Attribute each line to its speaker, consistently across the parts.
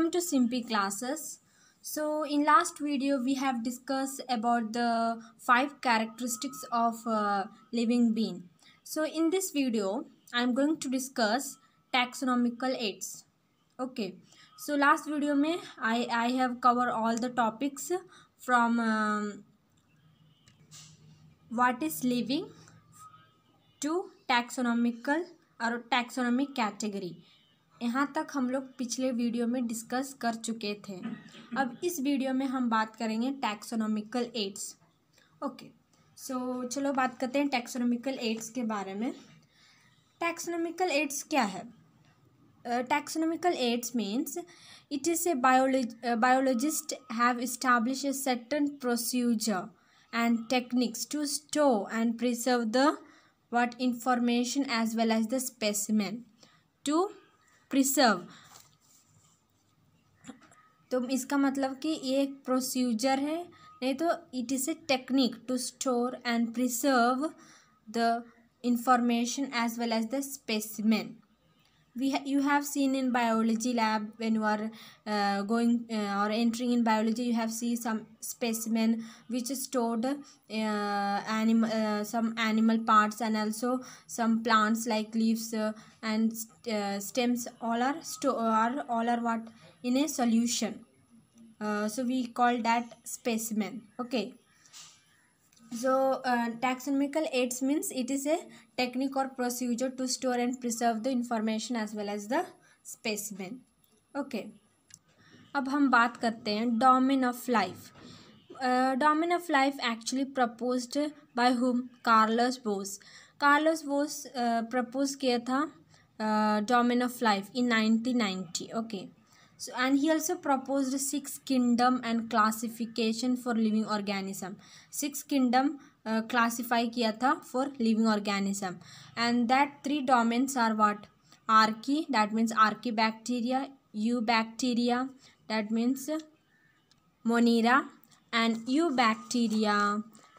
Speaker 1: welcome to simpy classes so in last video we have discussed about the five characteristics of uh, living being so in this video i'm going to discuss taxonomical aids okay so last video mein i i have covered all the topics from um, what is living to taxonomical or taxonomic category यहाँ तक हम लोग पिछले video में discuss कर चुके थे अब इस वीडियो में हम बात करेंगे टैक्सोनॉमिकल एड्स ओके सो चलो बात करते हैं टैक्सोनॉमिकल एड्स के बारे में टैक्सोनॉमिकल एड्स क्या है taxonomical aids means it is a biology biologist have establish a certain procedure and techniques to store and preserve the what information as well as the specimen to preserve तो इसका मतलब कि ये एक procedure है नहीं तो it is a technique to store and preserve the information as well as the specimen we ha you have seen in biology lab when you are uh, going uh, or entering in biology you have seen some specimen which is stored uh, animal uh, some animal parts and also some plants like leaves uh, and st uh, stems all are store are all are what in a solution uh, so we call that specimen okay so uh, taxonomical aids means it is a technique और procedure to store and preserve the information as well as the specimen okay अब हम बात करते हैं domain of life domain of life actually propose by whom Carl Woese Carl Woese propose किया था domain of life in nineteen ninety okay so and he also proposed six kingdom and classification for living organism six kingdom classify किया था for living organism and that three domains are what archaea that means archaebacteria eubacteria that means monera and eubacteria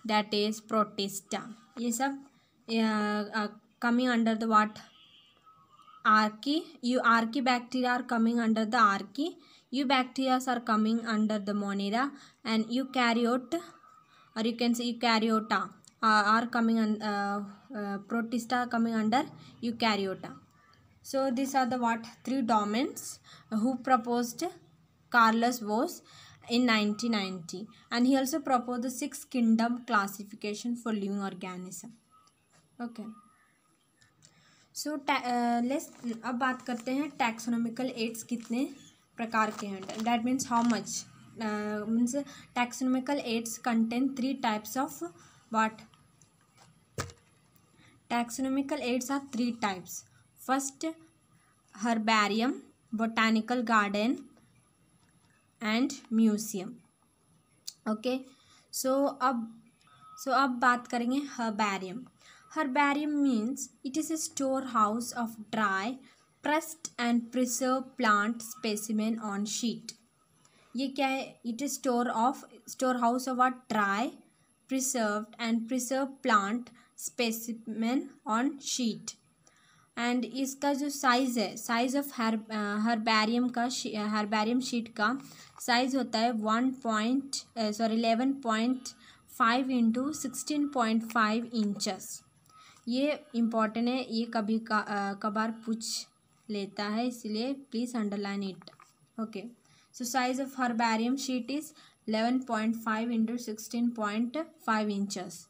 Speaker 1: that is protista ये सब coming under the what archaea you archaebacteria are coming under the archaea eubacterias are coming under the monera and you carry out or you can say eukaryota uh, are coming on uh, uh, protista coming under eukaryota so these are the what three domains who proposed carlos Vos in 1990 and he also proposed the six kingdom classification for living organism okay so uh, let's ab baat karte hain taxonomical aids kitne prakar ke hain that means how much means taxonomical aids contain three types of what taxonomical aids are three types first herbarium botanical garden and museum okay so अब so so अब बात करेंगे herbarium herbarium means it is a store house of dry pressed and preserve plant specimen on sheet ये क्या है it is store of store house of are dry preserve and preserve plant specimen on sheet and इसका जो size है size of हर herbarium का herbarium sheet uh, का size होता है one point sorry eleven point five into sixteen point five inches ये important है ये कभी का, uh, कभार पूछ लेता है इसलिए please underline it okay so size of sheet is of point five into sixteen point five inches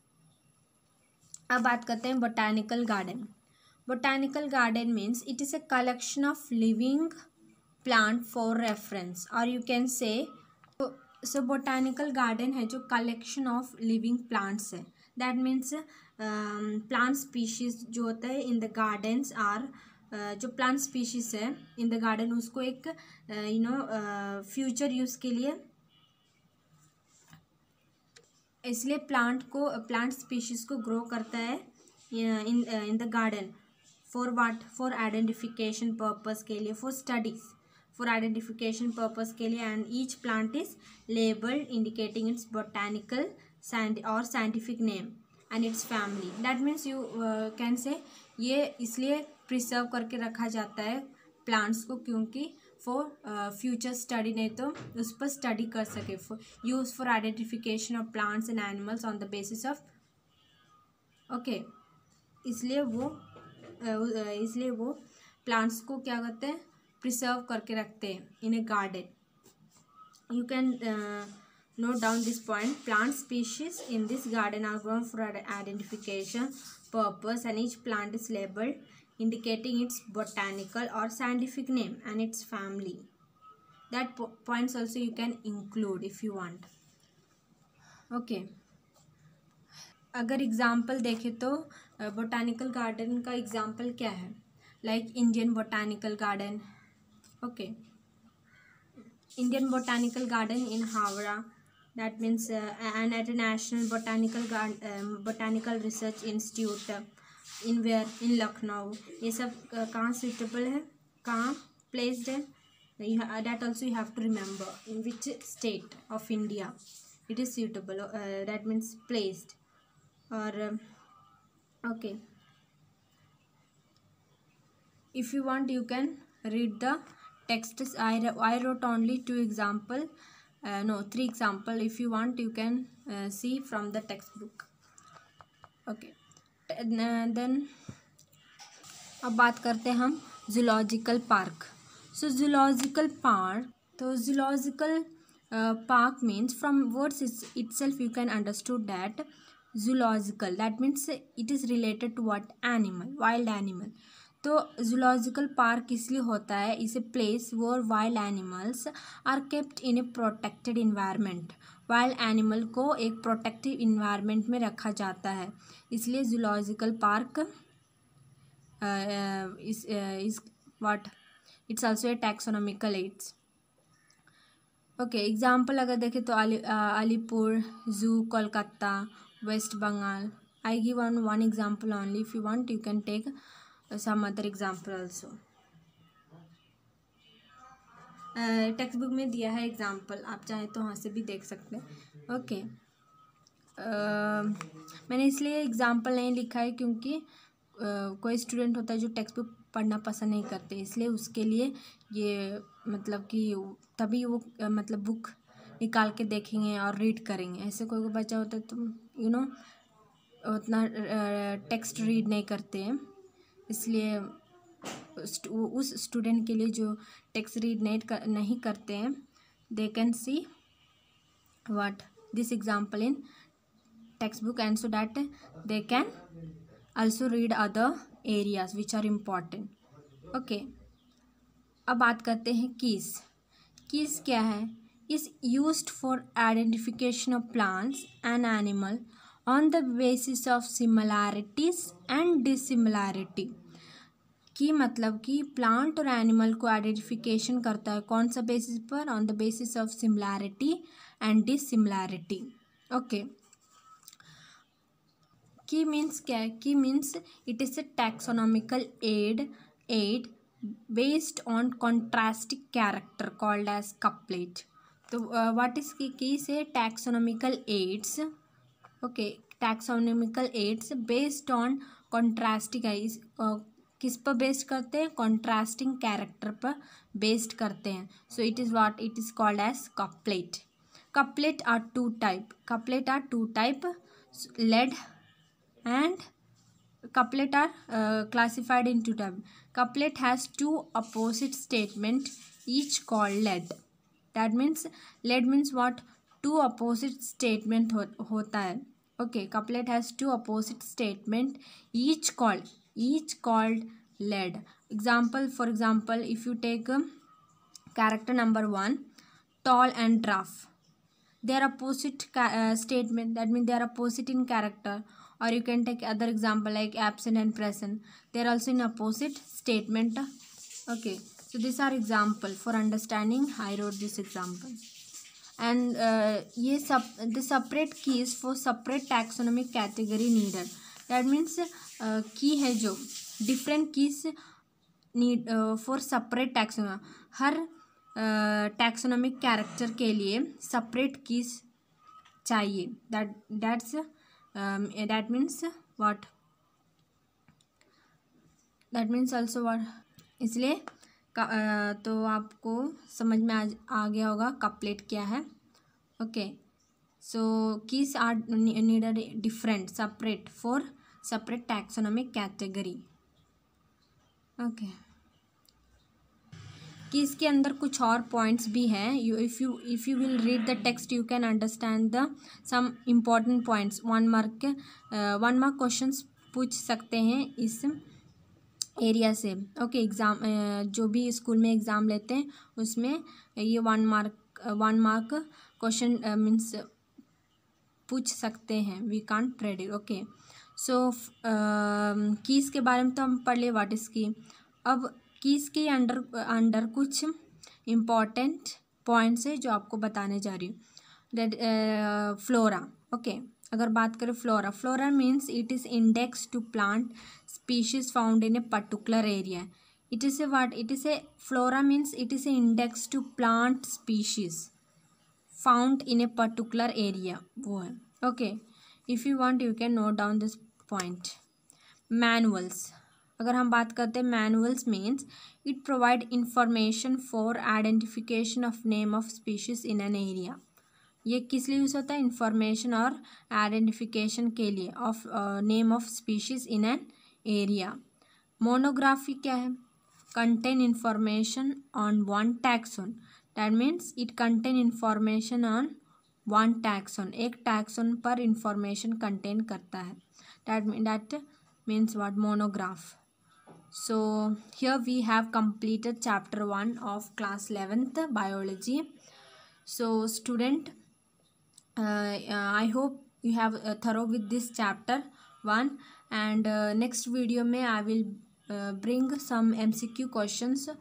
Speaker 1: अब बात करते हैं botanical garden botanical garden means it is a collection of living plant for reference और you can say so botanical garden है जो collection of living plants है that means plant species जो होते हैं इन द गार्डन्स आर जो plant species है in the garden उसको एक यू नो फ्यूचर यूज़ के लिए इसलिए प्लांट को प्लांट स्पीशीज़ को ग्रो करता है in in the garden for what for identification purpose के लिए for studies for identification purpose के लिए and each plant is labelled indicating its botanical और scientific name and its family that means you can say ये इसलिए preserve करके रखा जाता है प्लांट्स को क्योंकि फॉर फ्यूचर स्टडी नहीं तो उस पर स्टडी कर सके use for identification of plants and animals on the basis of okay इसलिए वो uh, uh, इसलिए वो प्लांट्स को क्या करते हैं प्रिजर्व करके रखते हैं in a garden you can note down this point plant species in this garden are grown for identification purpose and each plant is labelled indicating its botanical or scientific name and its family that po points also you can include if you want okay अगर example देखें तो botanical garden का example क्या है like Indian botanical garden okay Indian botanical garden in Howrah that means and at national botanical botanical research institute in where in Lucknow ये सब कहाँ suitable है कहाँ प्लेसड है that also you have to remember in which state of India it is suitable that means placed और okay if you want you can read the text I wrote only two example no three example if you want you can see from the text book okay then अब बात करते हैं हम zoological park so zoological park तो zoological park means from words it's you can understood that zoological that means it is related to what animal wild animal तो zoological park इसलिए होता है इस प्लेस वो wild animals are kept in a protected environment wild animal को एक protective environment में रखा जाता है इसलिए zoological park is what it's also a taxonomical aids okay example अगर देखें तो Alipur zoo Kolkata West Bengal I give one one example only if you want you can take some other example also text book में दिया है एग्ज़ाम्पल आप चाहें तो वहाँ से भी देख सकते हैं ओके मैंने इसलिए एग्ज़ाम्पल नहीं लिखा है क्योंकि आ, कोई स्टूडेंट होता है जो टेक्स्ट बुक पढ़ना पसंद नहीं करते इसलिए उसके लिए ये मतलब कि तभी वो मतलब बुक निकाल के देखेंगे और रीड करेंगे ऐसे कोई कोई बच्चा होता है तो यू नो उतना टेक्स्ट रीड नहीं करते हैं इसलिए उस स्टूडेंट के लिए जो टेक्स रीड नहीं कर, नहीं करते हैं they can see this example in in book and so that they can also read other areas which are important okay अब बात करते हैं कीस कीस क्या है इस use for identification of plants and animal on the basis of similarities and dissimilarity की मतलब कि प्लांट और एनिमल को आइडेंटिफिकेशन करता है कौन सा बेसिस पर on the basis of similarity and dissimilarity okay key means क्या है key means it is a taxonomical aid aid based on contrasting character called as couplet तो व्हाट इज की की से taxonomical aids okay taxonomical aids based on contrast किस पर based करते हैं contrasting character पर based करते हैं so it is what it is called as couplet couplet are two type couplet are two type lead and couplet are classified in two type couplet has two opposite statement each call lead that means lead means what two opposite statement होता है okay couplet has two opposite statement each call each called lead example for example if you take um, character number 1 tall and rough they are opposite uh, statement that means they are opposite in character or you can take other example like absent and present they are also in opposite statement okay so these are example for understanding i wrote this example and uh, sub the separate keys for separate taxonomic category needed that means key है जो different keys need for separate taxon हर taxonomic uh, character के लिए separate keys चाहिए that that's that means what that means also what इसलिए uh, तो आपको समझ में आ, आ गया होगा कपलेट क्या है okay so keys are need different separate for separate taxonomic category okay कि इसके अंदर कुछ और पॉइंट्स भी हैं you if you if you will read the text you can understand the some important points one mark के one mark questions पूछ सकते हैं इस एरिया से ओके okay, एग्ज़ाम uh, जो भी स्कूल में एग्ज़ाम लेते हैं उसमें ये one mark one mark question means पूछ सकते हैं we can predict okay so keys um, के बारे में तो हम पढ़ लिए वाट इसकी अब कीस के अंडर अंडर कुछ इम्पॉर्टेंट पॉइंट्स है जो आपको बताने जा रही हूँ डेट फ्लोरा ओके अगर बात करें flora flora means it is index to plant species found in a particular area it is a what it is a flora means it is a index to plant species found in a particular area वो है okay if you want you can note down this point manuals अगर हम बात करते हैं manuals means it provide information for identification of name of species in an area ये किस लिए यूज़ होता है इंफॉर्मेशन और आइडेंटिफिकेशन के लिए of name of species in an area monography क्या है contain information on one taxon that means it contain information on one taxon एक टैक्सोन पर इंफॉर्मेशन कंटेन करता है that that means what monograph so here we have completed chapter 1 of class 11th biology so student uh, uh, i hope you have uh, thorough with this chapter 1 and uh, next video may i will uh, bring some mcq questions uh,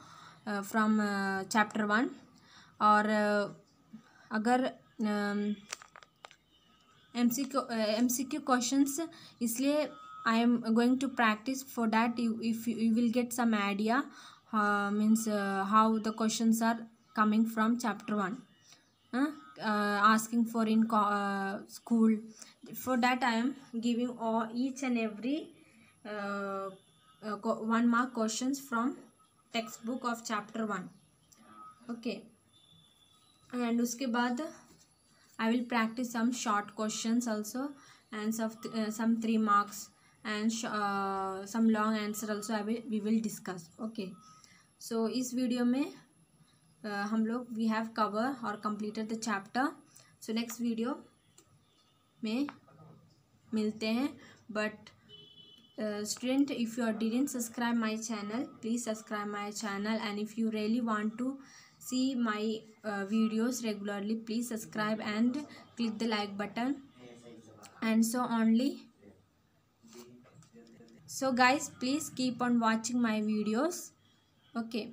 Speaker 1: uh, from from chapter one और अगर M C Q M C question इसलिए I am going to practice for that if you will get some idea means how the question are coming from chapter one asking for in school for that I am giving each and every one mark question from text book of chapter one okay and उसके बाद I will practice some short questions also and some, th uh, some three marks and uh, some long answer also I will we will discuss okay so is video में uh, हम लोग we have cover or completed the chapter so next video mein मिलते हैं but uh, student if you didn't subscribe my channel please subscribe my channel and if you really want to see my uh, videos regularly please subscribe and click the like button and so only so guys please keep on watching my videos okay